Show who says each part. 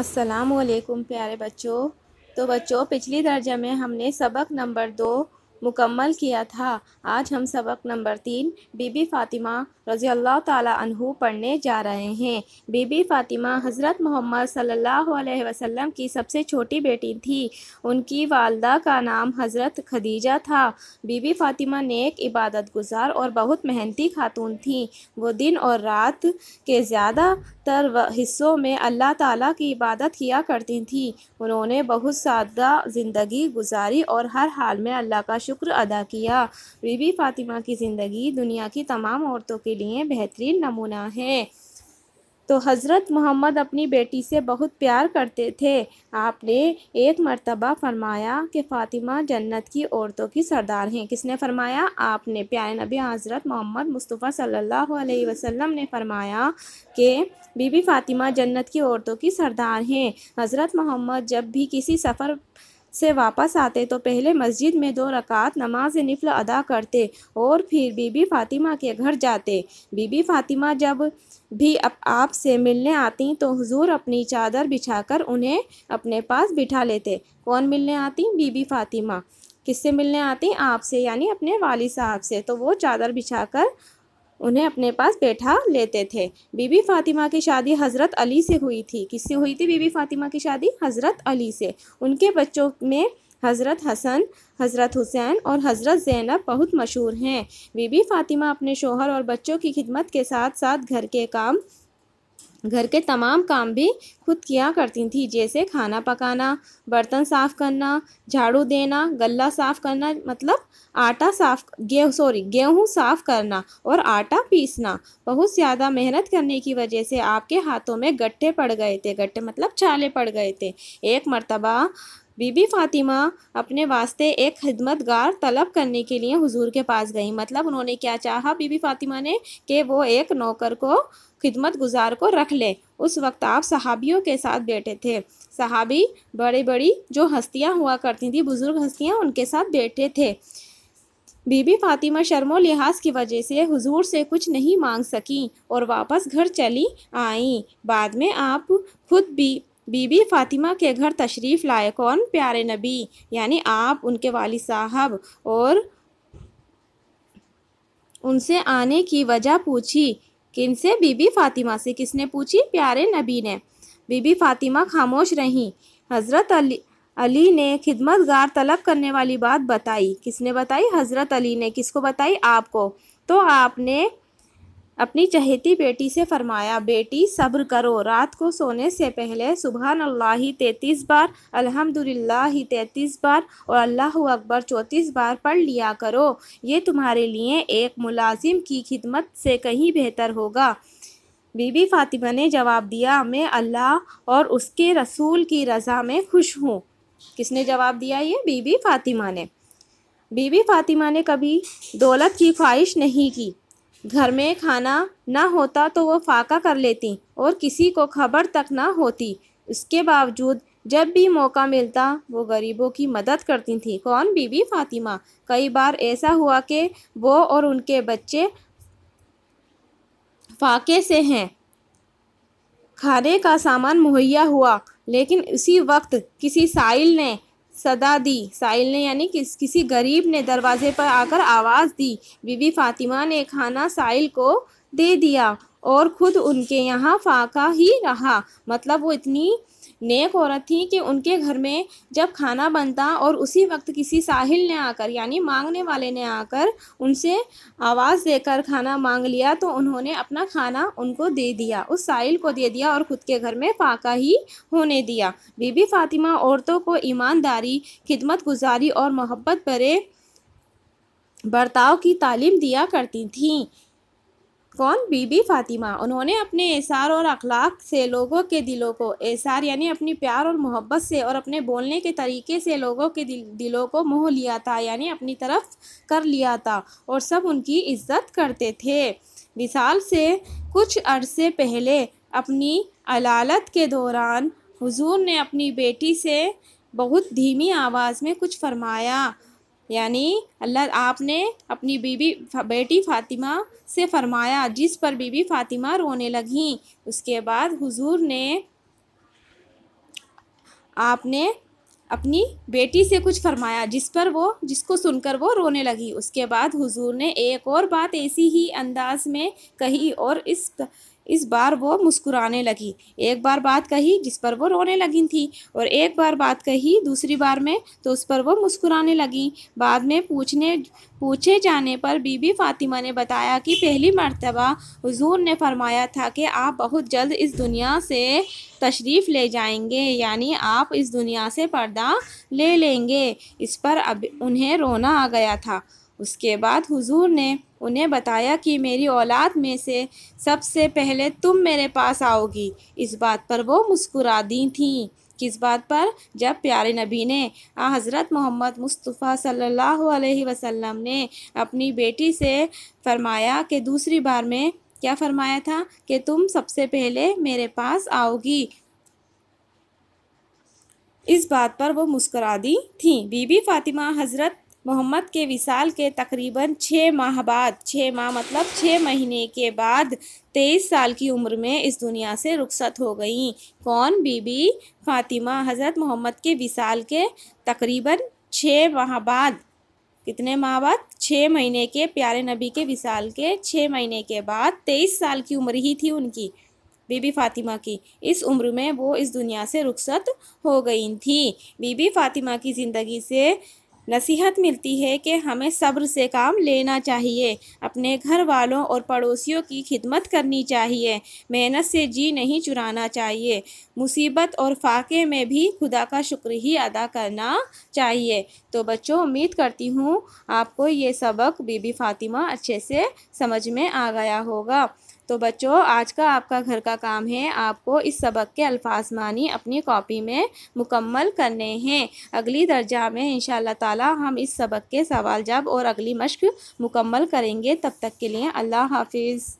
Speaker 1: अस्सलाम वालेकुम प्यारे बच्चों तो बच्चों पिछली दर्जा में हमने सबक नंबर दो मुकम्मल किया था आज हम सबक नंबर तीन बीबी फ़ातिमा रज़ी अल्लाह तहु पढ़ने जा रहे हैं बीबी फ़ातिमा हज़रत मोहम्मद सल्लल्लाहु अलैहि वसल्लम की सबसे छोटी बेटी थी उनकी वालदा का नाम हज़रत खदीजा था बीबी फ़ातिमा नेक इबादत गुजार और बहुत मेहनती खातून थी वो दिन और रात के ज़्यादातर हिस्सों में अल्लाह ताली की इबादत किया करती थी उन्होंने बहुत सादा ज़िंदगी गुजारी और हर हाल में अल्लाह का शुक्र अदा किया बीबी फातिमा की ज़िंदगी दुनिया की तमाम औरतों के लिए बेहतरीन नमूना है तो हज़रत मोहम्मद अपनी बेटी से बहुत प्यार करते थे आपने एक मरतबा फरमाया कि फ़ातिमा जन्नत की औरतों की सरदार हैं किसने फरमाया आपने प्यारे नबी हज़रत मोहम्मद मुस्तफ़ा सल्लल्लाहु अलैहि वसल्लम ने फरमाया कि बीबी फ़ातिमा जन्नत की औरतों की सरदार हैं हज़रत मोहम्मद जब भी किसी सफ़र से वापस आते तो पहले मस्जिद में दो रकात नमाज नफल अदा करते और फिर बीबी फ़ातिमा के घर जाते बीबी फ़ातिमा जब भी आप से मिलने आती तो हुजूर अपनी चादर बिछाकर उन्हें अपने पास बिठा लेते कौन मिलने आती बीबी फ़ातिमा किससे मिलने आती आपसे यानी अपने वाली साहब से तो वो चादर बिछाकर उन्हें अपने पास बैठा लेते थे बीबी फातिमा की शादी हज़रत अली से हुई थी किससे हुई थी बीबी फातिमा की शादी हज़रत अली से उनके बच्चों में हज़रत हसन हज़रत हुसैन और हज़रत ज़ैनब बहुत मशहूर हैं बीबी फ़ातिमा अपने शोहर और बच्चों की खिदमत के साथ साथ घर के काम घर के तमाम काम भी खुद किया करती थी जैसे खाना पकाना बर्तन साफ़ करना झाड़ू देना गला साफ़ करना मतलब आटा साफ गेहूँ सॉरी गेहूँ साफ़ करना और आटा पीसना बहुत ज़्यादा मेहनत करने की वजह से आपके हाथों में गट्ठे पड़ गए थे गट्ठे मतलब छाले पड़ गए थे एक मरतबा बीबी फ़ातिमा अपने वास्ते एक खिदमतगार तलब करने के लिए हुजूर के पास गई मतलब उन्होंने क्या चाहा बीबी फ़ातिमा ने कि वो एक नौकर को खिदमत गुजार को रख ले उस वक्त आप सहाबियों के साथ बैठे थे सहाबी बड़ी बड़ी जो हस्तियाँ हुआ करती थी बुज़ुर्ग हस्तियाँ उनके साथ बैठे थे बीबी फातिमा शर्मो लिहाज की वजह से हुजूर से कुछ नहीं मांग सकी और वापस घर चली आईं बाद में आप खुद भी बीबी फ़ातिमा के घर तशरीफ़ लाए कौन प्यारे नबी यानी आप उनके वाली साहब और उनसे आने की वजह पूछी किन से बीबी फ़ातिमा से किसने पूछी प्यारे नबी ने बीबी फ़ातिमा खामोश रहीं हज़रत अली अली ने गार तलब करने वाली बात बताई किसने बताई हज़रत अली ने किसको बताई आपको तो आपने अपनी चहेती बेटी से फरमाया बेटी सब्र करो रात को सोने से पहले सुबह अल्लाह तैतीस बार अल्हम्दुलिल्लाह तैतीस बार और अल्लाह अकबर चौंतीस बार पढ़ लिया करो ये तुम्हारे लिए एक मुलाजिम की खिदमत से कहीं बेहतर होगा बीबी फ़ातिमा ने जवाब दिया मैं अल्लाह और उसके रसूल की रज़ा में खुश हूँ किसने जवाब दिया ये बीबी फ़ातिमा ने बीबी फ़ातिमा ने कभी दौलत की ख्वाहिश नहीं की घर में खाना ना होता तो वो फाका कर लेती और किसी को खबर तक ना होती उसके बावजूद जब भी मौका मिलता वो गरीबों की मदद करती थी कौन बीबी फातिमा कई बार ऐसा हुआ कि वो और उनके बच्चे फाके से हैं खाने का सामान मुहैया हुआ लेकिन उसी वक्त किसी साइल ने सदा दी साहिल ने यानी किस किसी गरीब ने दरवाजे पर आकर आवाज़ दी बीवी फातिमा ने खाना साहिल को दे दिया और ख़ुद उनके यहाँ फाका ही रहा मतलब वो इतनी नेक औरत थी कि उनके घर में जब खाना बनता और उसी वक्त किसी साहिल ने आकर यानी मांगने वाले ने आकर उनसे आवाज़ देकर खाना मांग लिया तो उन्होंने अपना खाना उनको दे दिया उस साहिल को दे दिया और ख़ुद के घर में फाका ही होने दिया बीबी फातिमा औरतों को ईमानदारी खिदमत गुजारी और मोहब्बत भरे बर्ताव की तालीम दिया करती थीं कौन बीबी फ़ातिमा उन्होंने अपने एसार और अखलाक से लोगों के दिलों को एसार यानी अपनी प्यार और मोहब्बत से और अपने बोलने के तरीके से लोगों के दिल दिलों को मोह लिया था यानी अपनी तरफ कर लिया था और सब उनकी इज्जत करते थे विशाल से कुछ अरसे पहले अपनी अलालत के दौरान हुजूर ने अपनी बेटी से बहुत धीमी आवाज़ में कुछ फरमाया यानी अल्लाह आपने अपनी बीबी बेटी फ़ातिमा से फरमाया जिस पर बीबी फ़ातिमा रोने लगी उसके बाद हुजूर ने आपने अपनी बेटी से कुछ फरमाया जिस पर वो जिसको सुनकर वो रोने लगी उसके बाद हुजूर ने एक और बात ऐसी ही अंदाज में कही और इस इस बार वो मुस्कुराने लगी एक बार बात कही जिस पर वो रोने लगी थी और एक बार बात कही दूसरी बार में तो उस पर वो मुस्कुराने लगी बाद में पूछने पूछे जाने पर बीबी फातिमा ने बताया कि पहली मरतबा हजूर ने फरमाया था कि आप बहुत जल्द इस दुनिया से तशरीफ़ ले जाएंगे यानी आप इस दुनिया से पर्दा ले लेंगे इस पर अब उन्हें रोना आ गया था उसके बाद हुजूर ने उन्हें बताया कि मेरी औलाद में से सबसे पहले तुम मेरे पास आओगी इस बात पर वो मुस्कुरा दी थीं किस बात पर जब प्यारे नबी ने आ हज़रत मोहम्मद मुस्तफ़ा सल्लल्लाहु अलैहि वसल्लम ने अपनी बेटी से फरमाया कि दूसरी बार में क्या फरमाया था कि तुम सबसे पहले मेरे पास आओगी इस बात पर वो मुस्करा दी थी बीबी फ़ातिमा हज़रत मोहम्मद के विशाल के तकरीबन छः माह बाद छः माह मतलब छः महीने के बाद तेईस साल की उम्र में इस दुनिया से रुखसत हो गई कौन बीबी फातिमा हज़रत मोहम्मद के विशाल के तकरीबन छः माह बाद कितने माह बाद छः महीने के प्यारे नबी के विशाल के छः महीने के बाद तेईस साल की उम्र ही थी उनकी बीबी फातिमा की इस उम्र में वो इस दुनिया से रुखसत हो गई थी बीबी फातिमा की ज़िंदगी से नसीहत मिलती है कि हमें सब्र से काम लेना चाहिए अपने घर वालों और पड़ोसियों की खिदमत करनी चाहिए मेहनत से जी नहीं चुराना चाहिए मुसीबत और फाके में भी खुदा का शुक्र ही अदा करना चाहिए तो बच्चों उम्मीद करती हूँ आपको ये सबक बीबी फातिमा अच्छे से समझ में आ गया होगा तो बच्चों आज का आपका घर का काम है आपको इस सबक के अल्फाज मानी अपनी कॉपी में मुकम्मल करने हैं अगली दर्जा में इन ताला हम इस सबक के सवाल जब और अगली मश्क मुकम्मल करेंगे तब तक के लिए अल्लाह हाफिज़